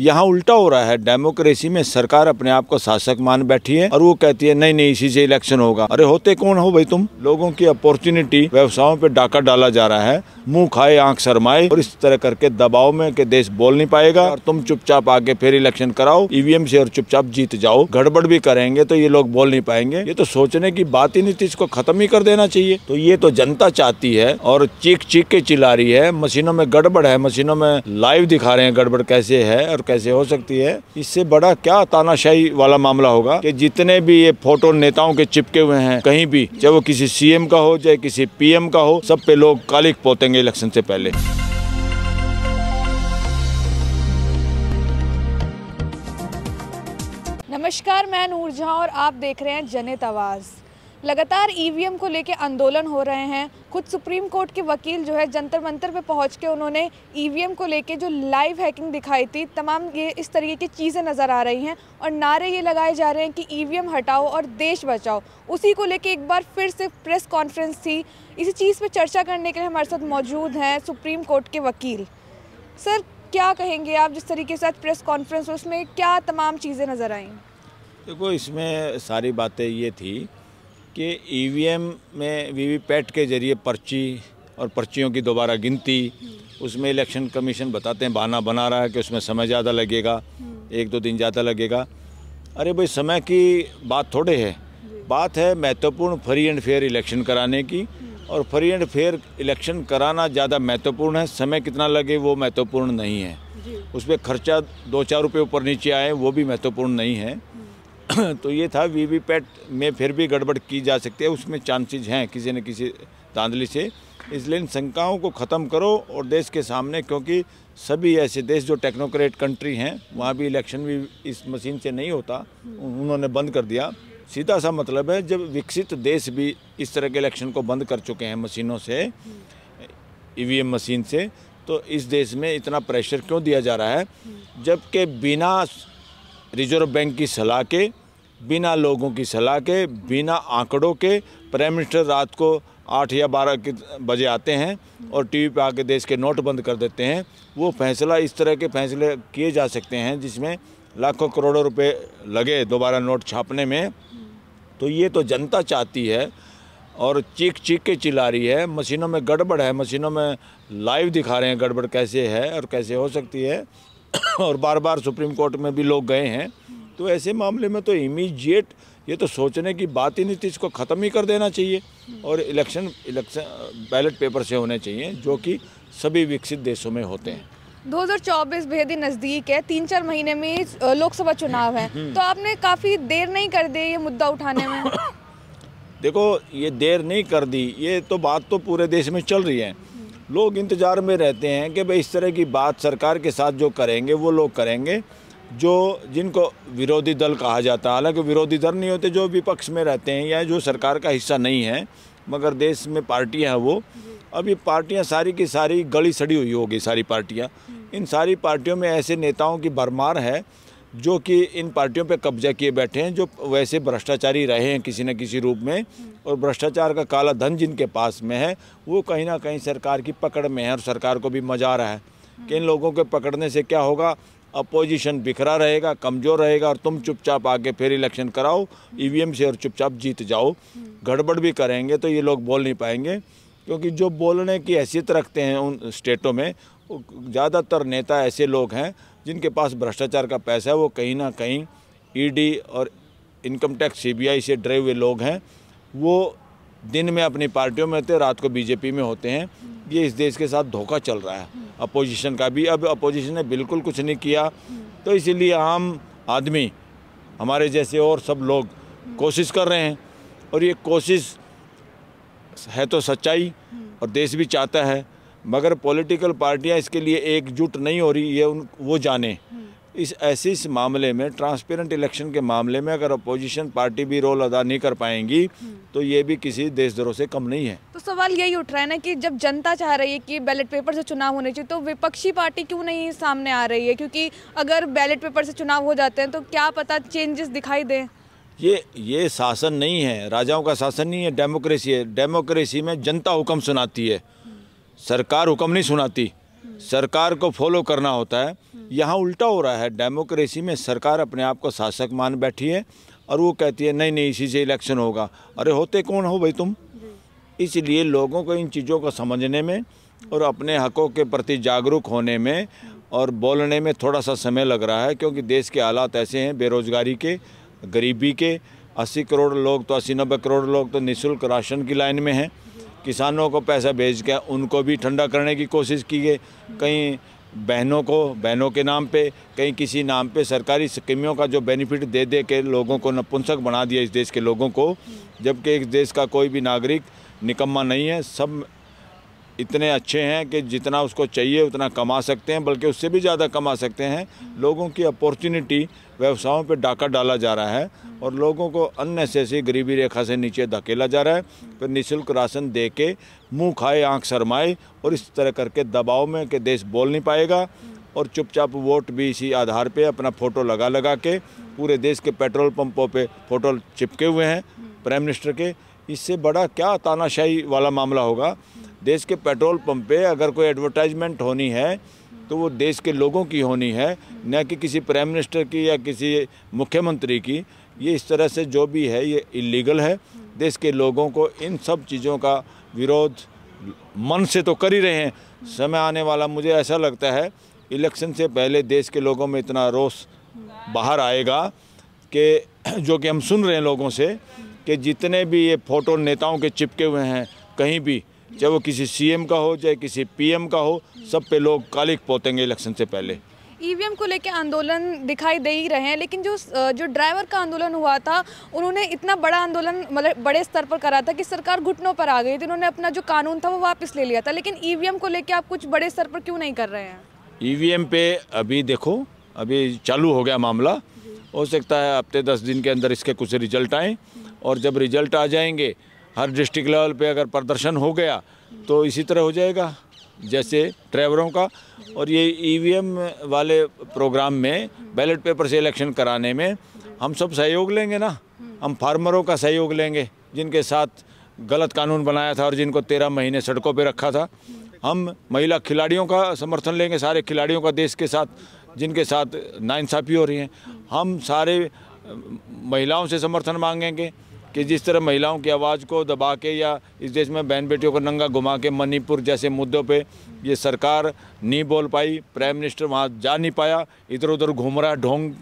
यहाँ उल्टा हो रहा है डेमोक्रेसी में सरकार अपने आप को शासक मान बैठी है और वो कहती है नहीं नहीं इसी से इलेक्शन होगा अरे होते कौन हो भाई तुम लोगों की अपॉर्चुनिटी व्यवसायों पे डाका डाला जा रहा है मुंह खाए आंख शरमाए और इस तरह करके दबाव में के देश बोल नहीं पाएगा और तुम चुपचाप आके फिर इलेक्शन कराओ ईवीएम से और चुपचाप जीत जाओ गड़बड़ भी करेंगे तो ये लोग बोल नहीं पाएंगे ये तो सोचने की बात ही नहीं थी इसको खत्म ही कर देना चाहिए तो ये तो जनता चाहती है और चीख चीख के चिल्ला रही है मशीनों में गड़बड़ है मशीनों में लाइव दिखा रहे हैं गड़बड़ कैसे है कैसे हो सकती है इससे बड़ा क्या तानाशाही वाला मामला होगा कि जितने भी ये फोटो नेताओं के चिपके हुए हैं कहीं भी चाहे वो किसी सीएम का हो चाहे किसी पीएम का हो सब पे लोग कालिक पोतेंगे इलेक्शन से पहले नमस्कार मैं नूरजहां और आप देख रहे हैं जनित आवाज़ लगातार ईवीएम को लेकर आंदोलन हो रहे हैं खुद सुप्रीम कोर्ट के वकील जो है जंतर मंतर पे पहुंच के उन्होंने ईवीएम को लेके जो लाइव हैकिंग दिखाई थी तमाम ये इस तरीके की चीज़ें नज़र आ रही हैं और नारे ये लगाए जा रहे हैं कि ईवीएम हटाओ और देश बचाओ उसी को लेके एक बार फिर से प्रेस कॉन्फ्रेंस थी इसी चीज़ पर चर्चा करने के लिए हमारे साथ मौजूद हैं सुप्रीम कोर्ट के वकील सर क्या कहेंगे आप जिस तरीके से प्रेस कॉन्फ्रेंस उसमें क्या तमाम चीज़ें नज़र आई देखो इसमें सारी बातें ये थी कि ईवीएम e में वीवीपैट के जरिए पर्ची और पर्चियों की दोबारा गिनती उसमें इलेक्शन कमीशन बताते हैं बहाना बना रहा है कि उसमें समय ज़्यादा लगेगा एक दो दिन ज़्यादा लगेगा अरे भाई समय की बात थोड़े है बात है महत्वपूर्ण फ्री एंड फेयर इलेक्शन कराने की हम्म। और फ्री एंड फेयर इलेक्शन कराना ज़्यादा महत्वपूर्ण है समय कितना लगे वो महत्वपूर्ण नहीं है उस पर खर्चा दो चार रुपये ऊपर नीचे आए वो भी महत्वपूर्ण नहीं है तो ये था वीवीपैट में फिर भी गड़बड़ की जा सकती है उसमें चांसेज हैं किसी न किसी धांधली से इसलिए इन शंकाओं को ख़त्म करो और देश के सामने क्योंकि सभी ऐसे देश जो टेक्नोक्रेट कंट्री हैं वहाँ भी इलेक्शन भी इस मशीन से नहीं होता उन्होंने बंद कर दिया सीधा सा मतलब है जब विकसित देश भी इस तरह के इलेक्शन को बंद कर चुके हैं मशीनों से ई e मशीन से तो इस देश में इतना प्रेशर क्यों दिया जा रहा है जबकि बिना रिजर्व बैंक की सलाह के बिना लोगों की सलाह के बिना आंकड़ों के प्राइम मिनिस्टर रात को आठ या बारह के बजे आते हैं और टीवी पे आके देश के नोट बंद कर देते हैं वो फैसला इस तरह के फैसले किए जा सकते हैं जिसमें लाखों करोड़ों रुपए लगे दोबारा नोट छापने में तो ये तो जनता चाहती है और चीख चीख के चिल्ला रही है मशीनों में गड़बड़ है मशीनों में लाइव दिखा रहे हैं गड़बड़ कैसे है और कैसे हो सकती है और बार बार सुप्रीम कोर्ट में भी लोग गए हैं तो ऐसे मामले में तो इमीजिएट ये तो सोचने की बात ही नहीं थी इसको ख़त्म ही कर देना चाहिए और इलेक्शन इलेक्शन बैलेट पेपर से होने चाहिए जो कि सभी विकसित देशों में होते हैं 2024 बेहद ही नज़दीक है तीन चार महीने में लोकसभा चुनाव है हम्म। तो आपने काफ़ी देर नहीं कर दी ये मुद्दा उठाने में देखो ये देर नहीं कर दी ये तो बात तो पूरे देश में चल रही है लोग इंतज़ार में रहते हैं कि भाई इस तरह की बात सरकार के साथ जो करेंगे वो लोग करेंगे जो जिनको विरोधी दल कहा जाता है हालांकि विरोधी दल नहीं होते जो विपक्ष में रहते हैं या जो सरकार का हिस्सा नहीं है मगर देश में पार्टियां हैं वो अब ये पार्टियां सारी की सारी गली सड़ी हुई होगी सारी पार्टियां हम्म। इन सारी पार्टियों में ऐसे नेताओं की भरमार है जो कि इन पार्टियों पर कब्जा किए बैठे हैं जो वैसे भ्रष्टाचारी रहे हैं किसी न किसी रूप में हम्म। और भ्रष्टाचार का काला धन जिनके पास में है वो कहीं ना कहीं सरकार की पकड़ में है और सरकार को भी मजा आ रहा है हम्म। कि इन लोगों के पकड़ने से क्या होगा अपोजिशन बिखरा रहेगा कमज़ोर रहेगा और तुम चुपचाप आके फिर इलेक्शन कराओ ईवीएम से और चुपचाप जीत जाओ गड़बड़ भी करेंगे तो ये लोग बोल नहीं पाएंगे क्योंकि जो बोलने की हैसियत रखते हैं उन स्टेटों में ज़्यादातर नेता ऐसे लोग हैं जिनके पास भ्रष्टाचार का पैसा है वो कहीं ना कहीं ईडी और इनकम टैक्स सीबीआई से डरे हुए लोग हैं वो दिन में अपनी पार्टियों में होते रात को बीजेपी में होते हैं ये इस देश के साथ धोखा चल रहा है अपोजिशन का भी अब अपोजिशन ने बिल्कुल कुछ नहीं किया तो इसीलिए आम आदमी हमारे जैसे और सब लोग कोशिश कर रहे हैं और ये कोशिश है तो सच्चाई और देश भी चाहता है मगर पॉलिटिकल पार्टियां इसके लिए एकजुट नहीं हो रही ये उन वो जाने इस ऐसे इस मामले में ट्रांसपेरेंट इलेक्शन के मामले में अगर अपोजिशन पार्टी भी रोल अदा नहीं कर पाएंगी तो ये भी किसी देशद्रोह से कम नहीं है तो सवाल यही उठ रहा है ना कि जब जनता चाह रही है कि बैलेट पेपर से चुनाव होने चाहिए तो विपक्षी पार्टी क्यों नहीं सामने आ रही है क्योंकि अगर बैलेट पेपर से चुनाव हो जाते हैं तो क्या पता चेंजेस दिखाई दें ये ये शासन नहीं है राजाओं का शासन नहीं है डेमोक्रेसी है डेमोक्रेसी में जनता हुक्म सुनाती है सरकार हुक्म नहीं सुनाती सरकार को फॉलो करना होता है यहाँ उल्टा हो रहा है डेमोक्रेसी में सरकार अपने आप को शासक मान बैठी है और वो कहती है नहीं नहीं इसी से इलेक्शन होगा अरे होते कौन हो भाई तुम इसलिए लोगों को इन चीज़ों को समझने में और अपने हकों के प्रति जागरूक होने में और बोलने में थोड़ा सा समय लग रहा है क्योंकि देश के हालात ऐसे हैं बेरोजगारी के गरीबी के अस्सी करोड़ लोग तो अस्सी नब्बे करोड़ लोग तो निःशुल्क राशन की लाइन में हैं किसानों को पैसा भेज के उनको भी ठंडा करने की कोशिश की गई कहीं बहनों को बहनों के नाम पे कहीं किसी नाम पे सरकारी स्कीमियों का जो बेनिफिट दे दे के लोगों को नपुंसक बना दिया इस देश के लोगों को जबकि इस देश का कोई भी नागरिक निकम्मा नहीं है सब इतने अच्छे हैं कि जितना उसको चाहिए उतना कमा सकते हैं बल्कि उससे भी ज़्यादा कमा सकते हैं लोगों की अपॉर्चुनिटी व्यवसायों पर डाका डाला जा रहा है और लोगों को अननेसेसरी गरीबी रेखा से नीचे धकेला जा रहा है फिर निःशुल्क राशन दे के मुँह खाए आँख शरमाए और इस तरह करके दबाव में कि देश बोल नहीं पाएगा और चुपचाप वोट भी इसी आधार पे अपना फ़ोटो लगा लगा के पूरे देश के पेट्रोल पंपों पे फ़ोटो चिपके हुए हैं प्राइम मिनिस्टर के इससे बड़ा क्या तानाशाही वाला मामला होगा देश के पेट्रोल पंप पे अगर कोई एडवर्टाइजमेंट होनी है तो वो देश के लोगों की होनी है न कि किसी प्राइम मिनिस्टर की या किसी मुख्यमंत्री की ये इस तरह से जो भी है ये इलीगल है देश के लोगों को इन सब चीज़ों का विरोध मन से तो कर ही रहे हैं समय आने वाला मुझे ऐसा लगता है इलेक्शन से पहले देश के लोगों में इतना रोष बाहर आएगा कि जो कि हम सुन रहे हैं लोगों से कि जितने भी ये फ़ोटो नेताओं के चिपके हुए हैं कहीं भी चाहे वो किसी सीएम का हो चाहे किसी पीएम का हो सब पे लोग कालिक पोतेंगे इलेक्शन से पहले ईवीएम e को लेकर आंदोलन दिखाई दे ही रहे हैं लेकिन जो जो ड्राइवर का आंदोलन हुआ था उन्होंने इतना बड़ा आंदोलन मतलब बड़े स्तर पर करा था कि सरकार घुटनों पर आ गई थी उन्होंने अपना जो कानून था वो वापस ले लिया था लेकिन ईवीएम e को लेकर आप कुछ बड़े स्तर पर क्यों नहीं कर रहे हैं ईवीएम e पे अभी देखो अभी चालू हो गया मामला हो सकता है हफ्ते दस दिन के अंदर इसके कुछ रिजल्ट आए और जब रिजल्ट आ जाएंगे हर डिस्ट्रिक्ट लेवल पे अगर प्रदर्शन हो गया तो इसी तरह हो जाएगा जैसे ड्राइवरों का और ये ईवीएम e वाले प्रोग्राम में बैलेट पेपर से इलेक्शन कराने में हम सब सहयोग लेंगे ना हम फार्मरों का सहयोग लेंगे जिनके साथ गलत कानून बनाया था और जिनको तेरह महीने सड़कों पे रखा था हम महिला खिलाड़ियों का समर्थन लेंगे सारे खिलाड़ियों का देश के साथ जिनके साथ नाइंसाफ़ी हो रही है हम सारे महिलाओं से समर्थन मांगेंगे कि जिस तरह महिलाओं की आवाज़ को दबा के या इस देश में बहन बेटियों को नंगा घुमा के मणिपुर जैसे मुद्दों पे ये सरकार नहीं बोल पाई प्राइम मिनिस्टर वहाँ जा नहीं पाया इधर उधर घूम रहा ढोंग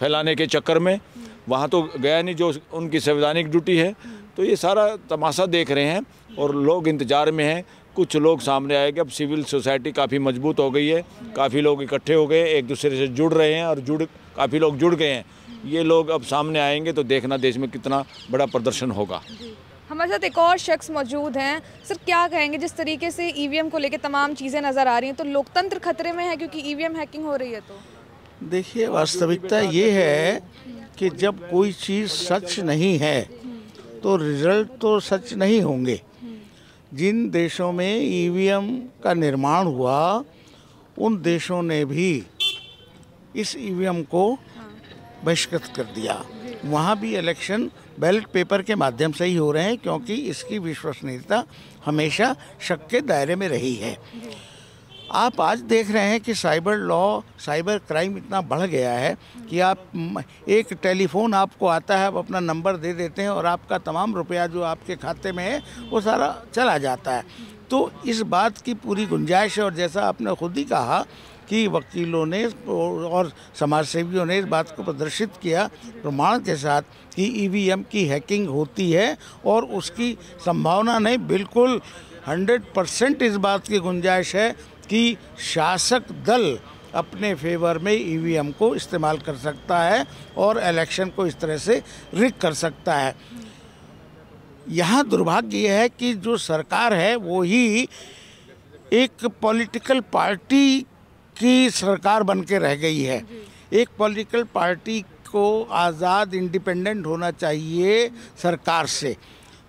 फैलाने के चक्कर में वहाँ तो गया नहीं जो उनकी संवैधानिक ड्यूटी है तो ये सारा तमाशा देख रहे हैं और लोग इंतज़ार में हैं कुछ लोग सामने आए कि अब सिविल सोसाइटी काफ़ी मजबूत हो गई है काफ़ी लोग इकट्ठे हो गए एक दूसरे से जुड़ रहे हैं और जुड़ काफ़ी लोग जुड़ गए हैं ये लोग अब सामने आएंगे तो देखना देश में कितना बड़ा प्रदर्शन होगा हमारे साथ एक और शख्स मौजूद हैं सर क्या कहेंगे जिस तरीके से ईवीएम e को लेकर तमाम चीज़ें नज़र आ रही हैं तो लोकतंत्र खतरे में है क्योंकि ईवीएम e हैकिंग हो रही है तो देखिए वास्तविकता ये है कि जब कोई चीज़ सच नहीं है तो रिजल्ट तो सच नहीं होंगे जिन देशों में ईवीएम e का निर्माण हुआ उन देशों ने भी इस ईवीएम को बहिष्कृत कर दिया वहाँ भी इलेक्शन बैलेट पेपर के माध्यम से ही हो रहे हैं क्योंकि इसकी विश्वसनीयता हमेशा शक के दायरे में रही है आप आज देख रहे हैं कि साइबर लॉ साइबर क्राइम इतना बढ़ गया है कि आप एक टेलीफोन आपको आता है आप अपना नंबर दे देते हैं और आपका तमाम रुपया जो आपके खाते में है वो सारा चला जाता है तो इस बात की पूरी गुंजाइश है और जैसा आपने खुद ही कहा कि वकीलों ने और समाज सेवियों ने इस बात को प्रदर्शित किया प्रमाण के साथ कि ईवीएम की हैकिंग होती है और उसकी संभावना नहीं बिल्कुल 100 परसेंट इस बात की गुंजाइश है कि शासक दल अपने फेवर में ईवीएम को इस्तेमाल कर सकता है और इलेक्शन को इस तरह से रिक कर सकता है यहाँ दुर्भाग्य यह है कि जो सरकार है वो ही एक पॉलिटिकल पार्टी की सरकार बन के रह गई है एक पॉलिटिकल पार्टी को आज़ाद इंडिपेंडेंट होना चाहिए सरकार से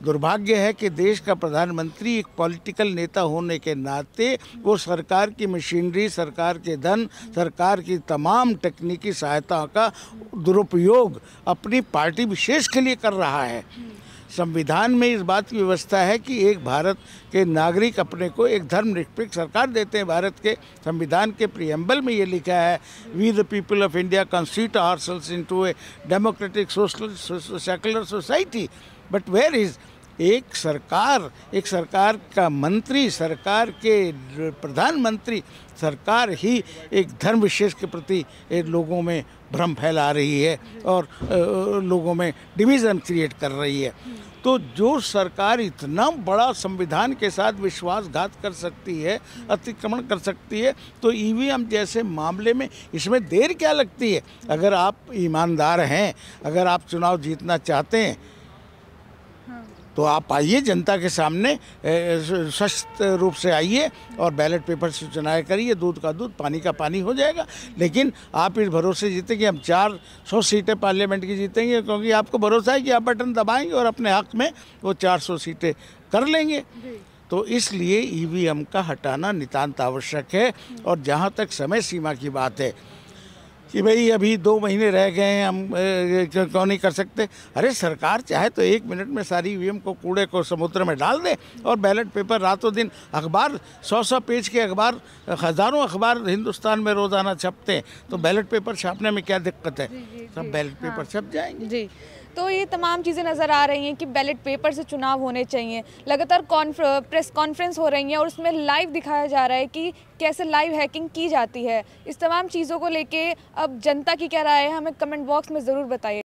दुर्भाग्य है कि देश का प्रधानमंत्री एक पॉलिटिकल नेता होने के नाते वो सरकार की मशीनरी सरकार के धन सरकार की तमाम तकनीकी सहायता का दुरुपयोग अपनी पार्टी विशेष के लिए कर रहा है संविधान में इस बात की व्यवस्था है कि एक भारत के नागरिक अपने को एक धर्मनिरपेक्ष सरकार देते हैं भारत के संविधान के प्रियम्बल में ये लिखा है we the people of India constitute ourselves into a democratic socialist secular society but where is एक सरकार एक सरकार का मंत्री सरकार के प्रधानमंत्री सरकार ही एक धर्म विशेष के प्रति लोगों में भ्रम फैला रही है और लोगों में डिवीज़न क्रिएट कर रही है तो जो सरकार इतना बड़ा संविधान के साथ विश्वासघात कर सकती है अतिक्रमण कर सकती है तो ई जैसे मामले में इसमें देर क्या लगती है अगर आप ईमानदार हैं अगर आप चुनाव जीतना चाहते हैं तो आप आइए जनता के सामने स्वस्थ रूप से आइए और बैलेट पेपर से चुनाव करिए दूध का दूध पानी का पानी हो जाएगा लेकिन आप इस भरोसे जीते कि हम चार सौ सीटें पार्लियामेंट की जीतेंगे क्योंकि आपको भरोसा है कि आप बटन दबाएंगे और अपने हक में वो चार सौ सीटें कर लेंगे तो इसलिए ई का हटाना नितान्त आवश्यक है और जहाँ तक समय सीमा की बात है कि भाई अभी दो महीने रह गए हैं हम क्यों नहीं कर सकते अरे सरकार चाहे तो एक मिनट में सारी ई को कूड़े को समुद्र में डाल दे और बैलेट पेपर रातों दिन अखबार सौ सौ पेज के अखबार हज़ारों अखबार हिंदुस्तान में रोज़ाना छपते हैं तो बैलेट पेपर छापने में क्या दिक्कत है सब बैलेट पेपर हाँ। छप जाएंगे जी तो ये तमाम चीज़ें नज़र आ रही हैं कि बैलेट पेपर से चुनाव होने चाहिए लगातार प्रेस कॉन्फ्रेंस हो रही हैं और उसमें लाइव दिखाया जा रहा है कि कैसे लाइव हैकिंग की जाती है इस तमाम चीज़ों को लेके अब जनता की क्या राय है हमें कमेंट बॉक्स में ज़रूर बताइए